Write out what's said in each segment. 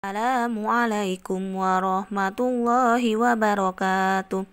Assalamualaikum warahmatullahi wabarakatuh.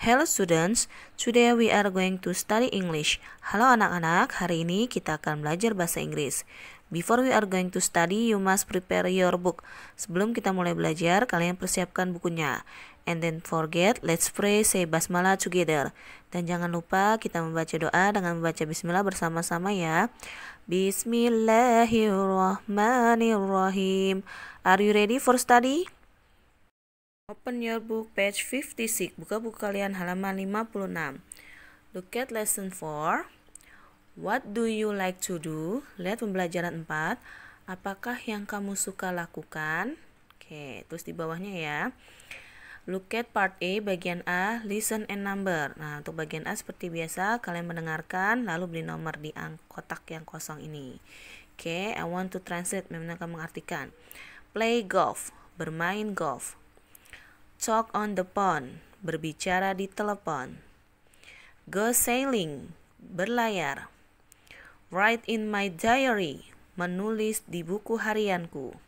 Hello students, today we are going to study English. Halo anak-anak, hari ini kita akan belajar bahasa Inggris. Before we are going to study, you must prepare your book. Sebelum kita mulai belajar, kalian persiapkan bukunya and then forget, let's pray, say basmala together. Dan jangan lupa kita membaca doa dengan membaca bismillah bersama-sama ya. Bismillahirrahmanirrahim. Are you ready for study? Open your book page 56. Buka buku kalian halaman 56. Look at lesson 4. What do you like to do? Lihat pembelajaran 4. Apakah yang kamu suka lakukan? Oke, terus di bawahnya ya. Look at part A bagian A, listen and number. Nah, untuk bagian A seperti biasa kalian mendengarkan lalu beli nomor di kotak yang kosong ini. Oke, okay, I want to translate memang akan mengartikan. Play golf, bermain golf. Talk on the phone, berbicara di telepon. Go sailing, berlayar. Write in my diary, menulis di buku harianku.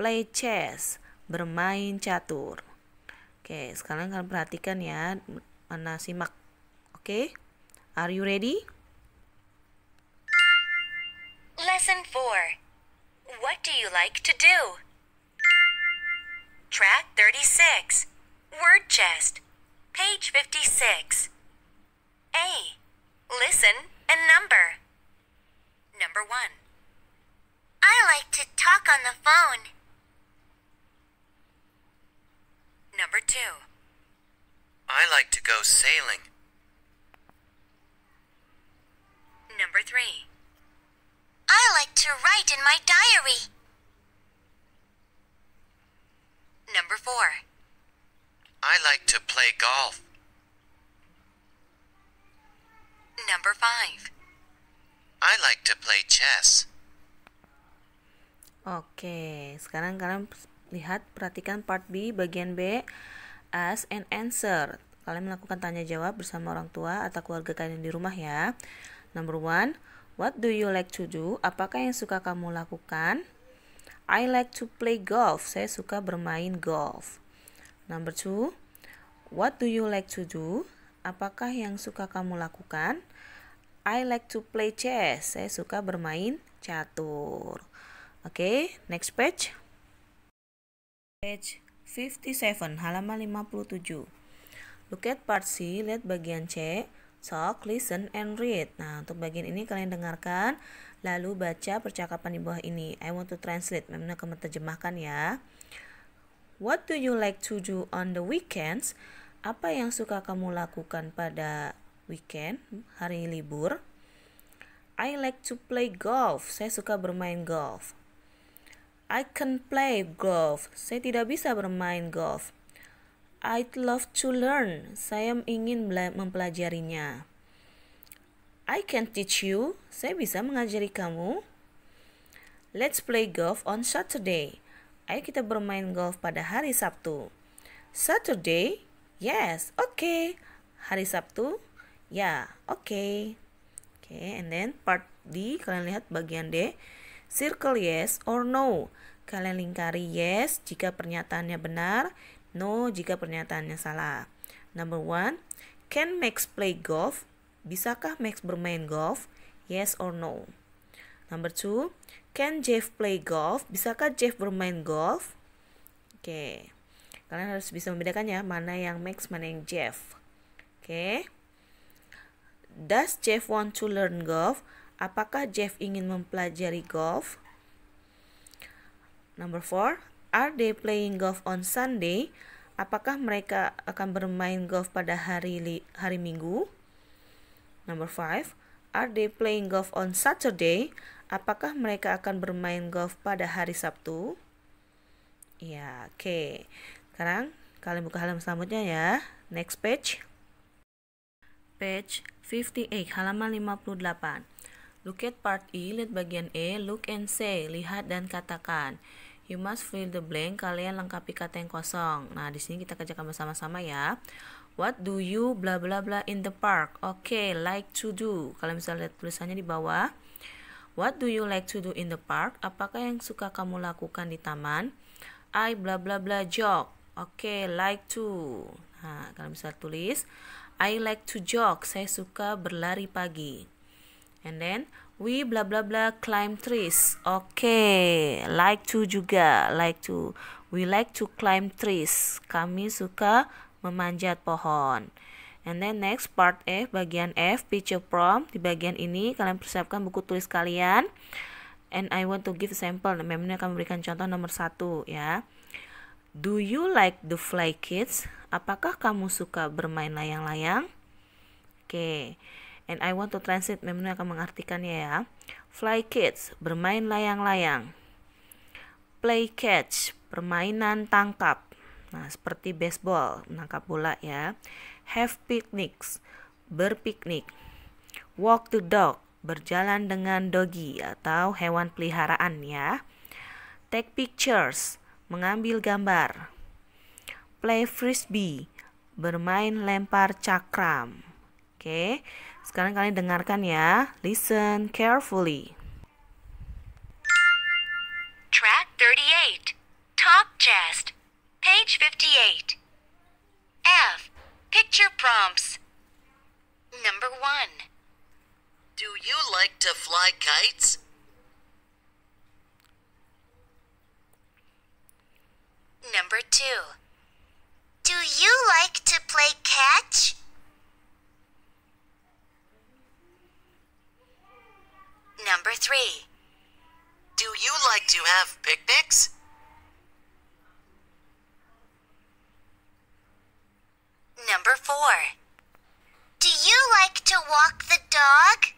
Play chess, bermain catur. Oke, sekarang kalian perhatikan ya, mana simak. Oke, are you ready? Lesson 4. What do you like to do? Track 36. Word chest. Page 56. A. Listen and number. Number 1. I like to talk on the phone. number two. I like to go sailing. Number three. I like to write in my diary. Number four. I like to play golf. Number five. I like to play chess. okay, sekarang kalian Lihat, perhatikan part B bagian B ask and answer. Kalian melakukan tanya jawab bersama orang tua atau keluarga kalian di rumah ya. Number one, what do you like to do? Apakah yang suka kamu lakukan? I like to play golf. Saya suka bermain golf. Number two, what do you like to do? Apakah yang suka kamu lakukan? I like to play chess. Saya suka bermain catur. Oke, okay, next page. Page 57, halaman 57. Look at part C, lihat bagian C. so listen, and read. Nah, untuk bagian ini kalian dengarkan, lalu baca percakapan di bawah ini. I want to translate, memang akan menerjemahkan ya. What do you like to do on the weekends? Apa yang suka kamu lakukan pada weekend, hari libur? I like to play golf. Saya suka bermain golf. I can play golf. Saya tidak bisa bermain golf. I'd love to learn. Saya ingin mempelajarinya. I can teach you. Saya bisa mengajari kamu. Let's play golf on Saturday. Ayo kita bermain golf pada hari Sabtu. Saturday? Yes, okay. Hari Sabtu? Ya, yeah, okay. Oke, okay, and then part D, kalian lihat bagian D. Circle yes or no. Kalian lingkari yes jika pernyataannya benar, no jika pernyataannya salah. Number one, can Max play golf? Bisakah Max bermain golf? Yes or no? Number two, can Jeff play golf? Bisakah Jeff bermain golf? Oke, okay. kalian harus bisa membedakan ya mana yang Max, mana yang Jeff. Oke. Okay. Does Jeff want to learn golf? Apakah Jeff ingin mempelajari golf? Number four, are they playing golf on Sunday? Apakah mereka akan bermain golf pada hari hari Minggu? Number five, are they playing golf on Saturday? Apakah mereka akan bermain golf pada hari Sabtu? Ya, oke. Okay. Sekarang kalian buka halaman selanjutnya ya. Next page. Page 58, halaman 58. Look at part E, lihat bagian E, look and say, lihat dan katakan. You must fill the blank, kalian lengkapi kata yang kosong. Nah, di sini kita kerjakan bersama-sama ya. What do you bla bla bla in the park? Oke, okay, like to do. Kalian bisa lihat tulisannya di bawah. What do you like to do in the park? Apakah yang suka kamu lakukan di taman? I bla bla bla jog. Oke, okay, like to. Nah, kalian bisa tulis I like to jog. Saya suka berlari pagi. And then we blah blah blah climb trees. Oke, okay. like to juga, like to. We like to climb trees. Kami suka memanjat pohon. And then next part F, bagian F, picture prompt. Di bagian ini kalian persiapkan buku tulis kalian. And I want to give sample. Nah, Memangnya akan memberikan contoh nomor satu ya. Do you like the fly kids? Apakah kamu suka bermain layang-layang? Oke. Okay and I want to translate memang akan mengartikannya ya fly kids bermain layang-layang play catch permainan tangkap nah seperti baseball menangkap bola ya have picnics berpiknik walk the dog berjalan dengan doggy atau hewan peliharaan ya. Take pictures, mengambil gambar. Play frisbee, bermain lempar cakram. Oke, sekarang kalian dengarkan ya. Listen carefully. Track 38. Top chest. Page 58. F. Picture prompts. Number 1. Do you like to fly kites? Number 2. Do you like to play catch? Number three. Do you like to have picnics? Number four. Do you like to walk the dog?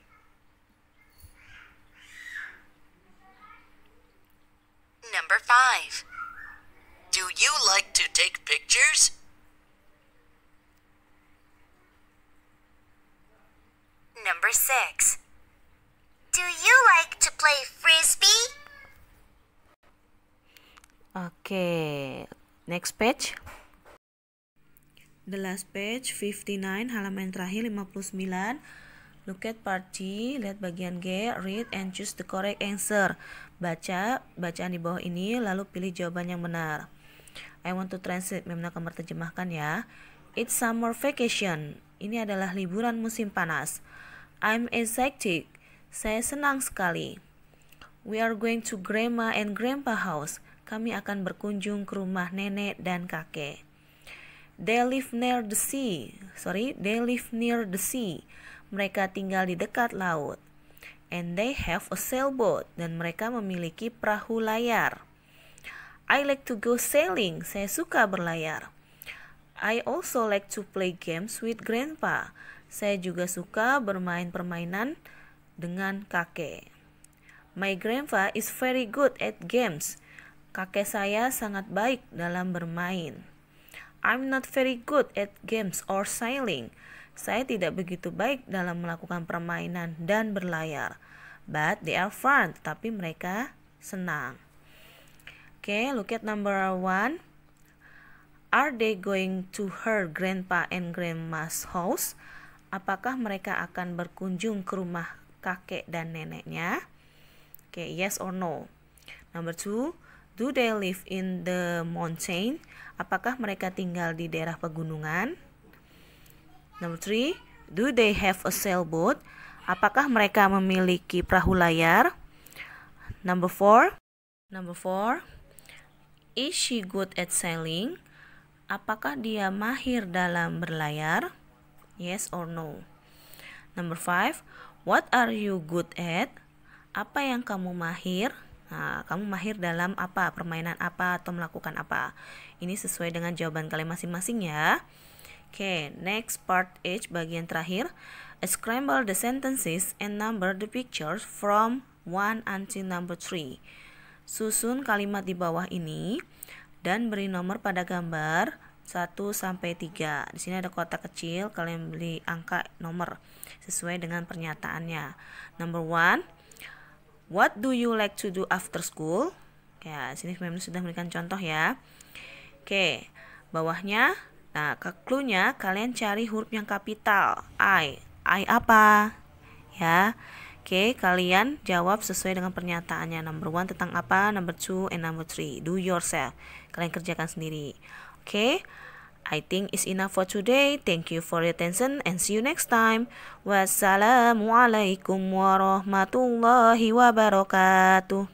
Number five. Do you like to take pictures? Number six. Do you like to play frisbee? Okay, next page. The last page 59 halaman terakhir 59. Look at part lihat bagian G, read and choose the correct answer. Baca bacaan di bawah ini lalu pilih jawaban yang benar. I want to translate, Memang akan terjemahkan ya. It's summer vacation. Ini adalah liburan musim panas. I'm excited saya senang sekali. We are going to grandma and grandpa house. Kami akan berkunjung ke rumah nenek dan kakek. They live near the sea. Sorry, they live near the sea. Mereka tinggal di dekat laut. And they have a sailboat dan mereka memiliki perahu layar. I like to go sailing. Saya suka berlayar. I also like to play games with grandpa. Saya juga suka bermain permainan dengan kakek. My grandpa is very good at games. Kakek saya sangat baik dalam bermain. I'm not very good at games or sailing. Saya tidak begitu baik dalam melakukan permainan dan berlayar. But they are fun, tapi mereka senang. Oke, okay, look at number one. Are they going to her grandpa and grandma's house? Apakah mereka akan berkunjung ke rumah kakek dan neneknya? Oke, okay, yes or no. Number two, do they live in the mountain? Apakah mereka tinggal di daerah pegunungan? Number three, do they have a sailboat? Apakah mereka memiliki perahu layar? Number four, number four, is she good at sailing? Apakah dia mahir dalam berlayar? Yes or no? Number five, What are you good at? Apa yang kamu mahir? Nah, kamu mahir dalam apa? Permainan apa atau melakukan apa? Ini sesuai dengan jawaban kalian masing-masing ya. Oke, okay, next part H bagian terakhir. Scramble the sentences and number the pictures from one until number three. Susun kalimat di bawah ini dan beri nomor pada gambar 1 sampai 3. Di sini ada kotak kecil, kalian beli angka nomor sesuai dengan pernyataannya. Number 1, what do you like to do after school? Ya, sini memang sudah memberikan contoh ya. Oke, bawahnya nah ke clue-nya kalian cari huruf yang kapital I. I apa? Ya. Oke, kalian jawab sesuai dengan pernyataannya. Number 1 tentang apa, number 2 and number 3. Do yourself. Kalian kerjakan sendiri. Okay, I think it's enough for today. Thank you for your attention and see you next time. Wassalamualaikum warahmatullahi wabarakatuh.